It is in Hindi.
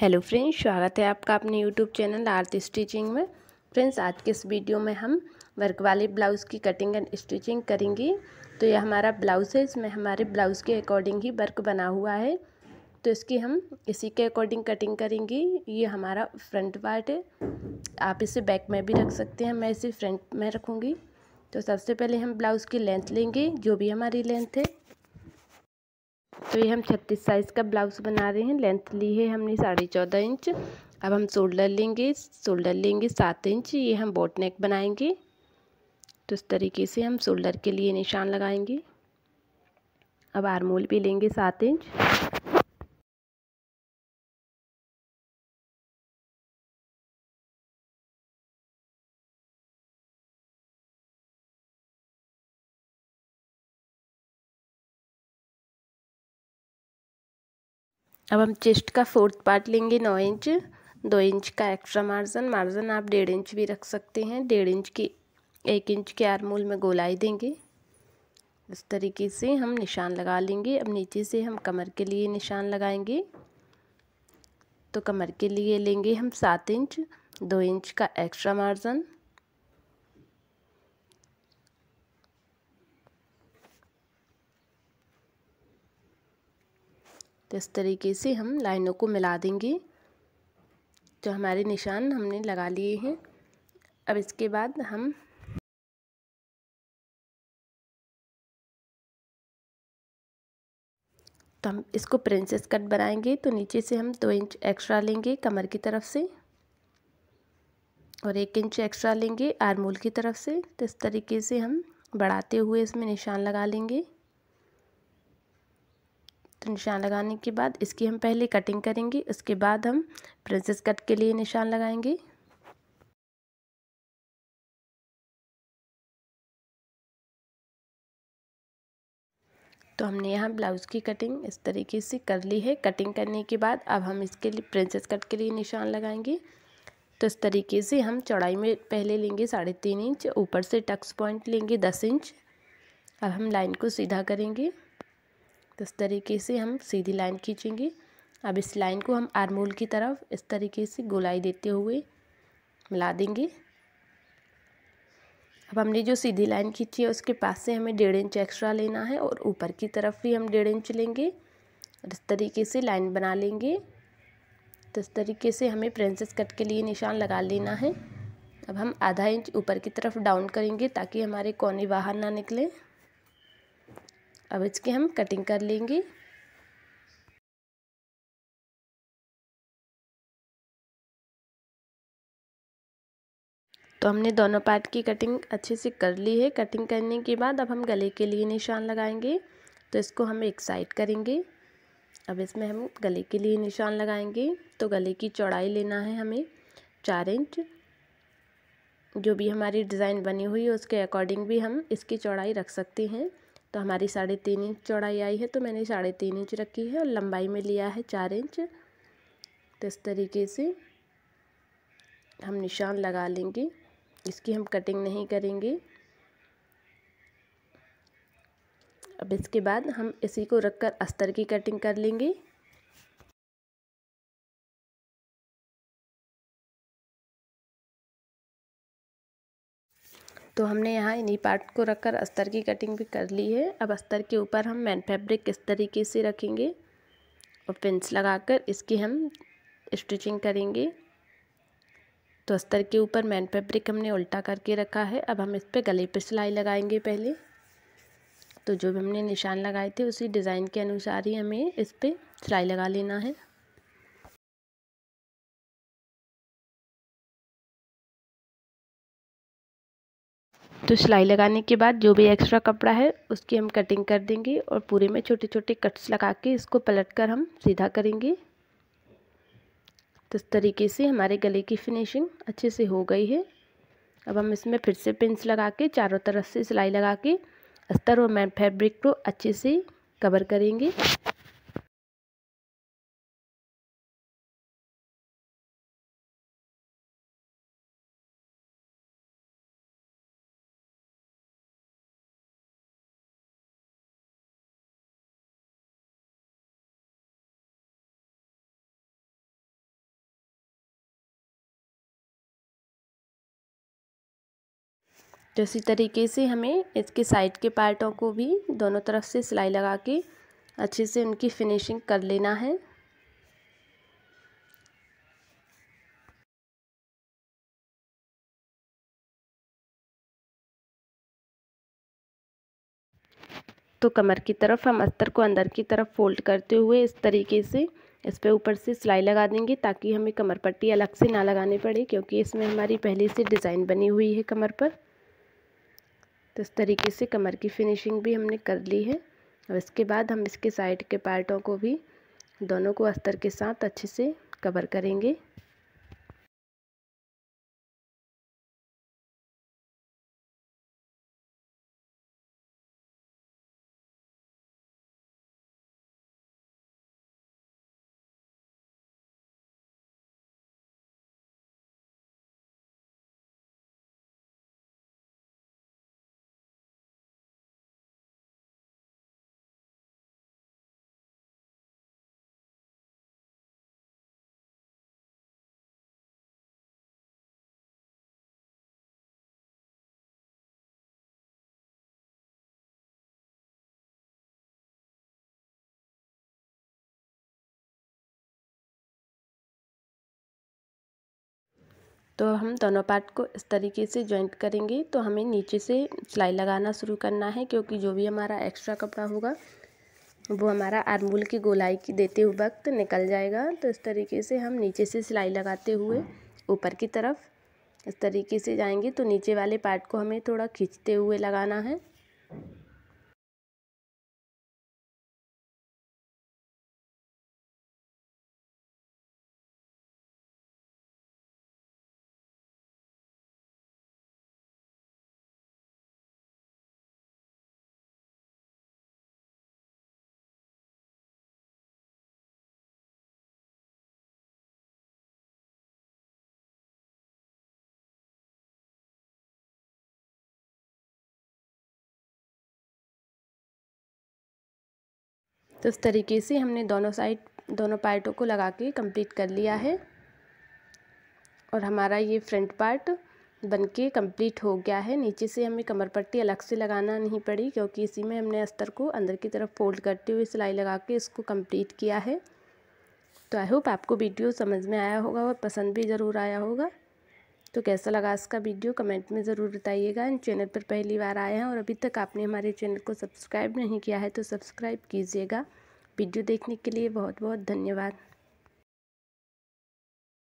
हेलो फ्रेंड्स स्वागत है आपका अपने यूट्यूब चैनल आर्थ स्टिचिंग में फ्रेंड्स आज के इस वीडियो में हम वर्क वाले ब्लाउज़ की कटिंग एंड स्टिचिंग करेंगे तो यह हमारा ब्लाउज़ है इसमें हमारे ब्लाउज़ के अकॉर्डिंग ही वर्क बना हुआ है तो इसकी हम इसी के अकॉर्डिंग कटिंग करेंगे ये हमारा फ्रंट पार्ट है आप इसे बैक में भी रख सकते हैं मैं इसे फ्रंट में रखूँगी तो सबसे पहले हम ब्लाउज़ की लेंथ लेंगे जो भी हमारी लेंथ है तो ये हम छत्तीस साइज़ का ब्लाउज़ बना रहे हैं लेंथ ली है हमने साढ़े चौदह इंच अब हम शोल्डर लेंगे शोल्डर लेंगे सात इंच ये हम बोट नेक बनाएंगे तो इस तरीके से हम शोल्डर के लिए निशान लगाएंगे अब आरमोल भी लेंगे सात इंच अब हम चेस्ट का फोर्थ पार्ट लेंगे नौ इंच दो इंच का एक्स्ट्रा मार्जन मार्जन आप डेढ़ इंच भी रख सकते हैं डेढ़ इंच की एक इंच के आरमूल में गोलाई देंगे इस तरीके से हम निशान लगा लेंगे अब नीचे से हम कमर के लिए निशान लगाएंगे तो कमर के लिए लेंगे हम सात इंच दो इंच का एक्स्ट्रा मार्जन तो इस तरीके से हम लाइनों को मिला देंगे तो हमारे निशान हमने लगा लिए हैं अब इसके बाद हम तो हम इसको प्रिंसेस कट बनाएंगे तो नीचे से हम दो इंच एक्स्ट्रा लेंगे कमर की तरफ से और एक इंच एक्स्ट्रा लेंगे आरमोल की तरफ से तो इस तरीके से हम बढ़ाते हुए इसमें निशान लगा लेंगे तो निशान लगाने के बाद इसकी हम पहले कटिंग करेंगे उसके बाद हम प्रिंसेस कट के लिए निशान लगाएंगे तो हमने यहाँ ब्लाउज़ की कटिंग इस तरीके से कर ली है कटिंग करने के बाद अब हम इसके लिए प्रिंसेस कट के लिए निशान लगाएंगे तो इस तरीके से हम चौड़ाई में पहले लेंगे साढ़े तीन इंच ऊपर से टक्स पॉइंट लेंगे दस इंच अब हम लाइन को सीधा करेंगे तो इस तरीके से हम सीधी लाइन खींचेंगे अब इस लाइन को हम आरमोल की तरफ इस तरीके से गोलाई देते हुए मिला देंगे अब हमने जो सीधी लाइन खींची है उसके पास से हमें डेढ़ इंच एक्स्ट्रा लेना है और ऊपर की तरफ भी हम डेढ़ इंच लेंगे और इस तरीके से लाइन बना लेंगे तो इस तरीके से हमें प्रिंसेस कट के लिए निशान लगा लेना है अब हम आधा इंच ऊपर की तरफ डाउन करेंगे ताकि हमारे कोने बाहर ना निकलें अब इसकी हम कटिंग कर लेंगे तो हमने दोनों पार्ट की कटिंग अच्छे से कर ली है कटिंग करने के बाद अब हम गले के लिए निशान लगाएंगे तो इसको हम एक साइड करेंगे अब इसमें हम गले के लिए निशान लगाएंगे तो गले की चौड़ाई लेना है हमें चार इंच जो भी हमारी डिज़ाइन बनी हुई है उसके अकॉर्डिंग भी हम इसकी चौड़ाई रख सकते हैं तो हमारी साढ़े तीन इंच चौड़ाई आई है तो मैंने साढ़े तीन इंच रखी है और लंबाई में लिया है चार इंच तो इस तरीके से हम निशान लगा लेंगे इसकी हम कटिंग नहीं करेंगे अब इसके बाद हम इसी को रखकर अस्तर की कटिंग कर लेंगे तो हमने यहाँ इन्हीं पार्ट को रखकर अस्तर की कटिंग भी कर ली है अब अस्तर के ऊपर हम मैन फैब्रिक इस तरीके से रखेंगे और पिंस लगाकर इसकी हम स्टिचिंग करेंगे तो अस्तर के ऊपर मैन फैब्रिक हमने उल्टा करके रखा है अब हम इस पर गले पर सिलाई लगाएंगे पहले तो जो भी हमने निशान लगाए थे उसी डिज़ाइन के अनुसार ही हमें इस पर सिलाई लगा लेना है तो सिलाई लगाने के बाद जो भी एक्स्ट्रा कपड़ा है उसकी हम कटिंग कर देंगे और पूरे में छोटे छोटे कट्स लगा के इसको पलट कर हम सीधा करेंगे तो इस तरीके से हमारे गले की फिनिशिंग अच्छे से हो गई है अब हम इसमें फिर से पिंस लगा के चारों तरफ से सिलाई लगा के अस्तर और मैट फैब्रिक को अच्छे से कवर करेंगे तो इसी तरीके से हमें इसके साइड के पार्टों को भी दोनों तरफ से सिलाई लगा के अच्छे से उनकी फिनिशिंग कर लेना है तो कमर की तरफ हम अस्तर को अंदर की तरफ फोल्ड करते हुए इस तरीके से इस पर ऊपर से सिलाई लगा देंगे ताकि हमें कमर पट्टी अलग से ना लगानी पड़े क्योंकि इसमें हमारी पहले से डिज़ाइन बनी हुई है कमर पर तो इस तरीके से कमर की फिनिशिंग भी हमने कर ली है और इसके बाद हम इसके साइड के पार्टों को भी दोनों को अस्तर के साथ अच्छे से कवर करेंगे तो हम दोनों पार्ट को इस तरीके से जॉइंट करेंगे तो हमें नीचे से सिलाई लगाना शुरू करना है क्योंकि जो भी हमारा एक्स्ट्रा कपड़ा होगा वो हमारा आर्मूल की गोलाई की देते वक्त निकल जाएगा तो इस तरीके से हम नीचे से सिलाई लगाते हुए ऊपर की तरफ इस तरीके से जाएंगे तो नीचे वाले पार्ट को हमें थोड़ा खींचते हुए लगाना है तो इस तरीके से हमने दोनों साइड दोनों पार्टों को लगा के कंप्लीट कर लिया है और हमारा ये फ्रंट पार्ट बनके कंप्लीट हो गया है नीचे से हमें कमर पट्टी अलग से लगाना नहीं पड़ी क्योंकि इसी में हमने अस्तर को अंदर की तरफ फोल्ड करते हुए सिलाई लगा के इसको कंप्लीट किया है तो आई होप आपको वीडियो समझ में आया होगा और पसंद भी ज़रूर आया होगा तो कैसा लगा इसका वीडियो कमेंट में ज़रूर बताइएगा इन चैनल पर पहली बार आए हैं और अभी तक आपने हमारे चैनल को सब्सक्राइब नहीं किया है तो सब्सक्राइब कीजिएगा वीडियो देखने के लिए बहुत बहुत धन्यवाद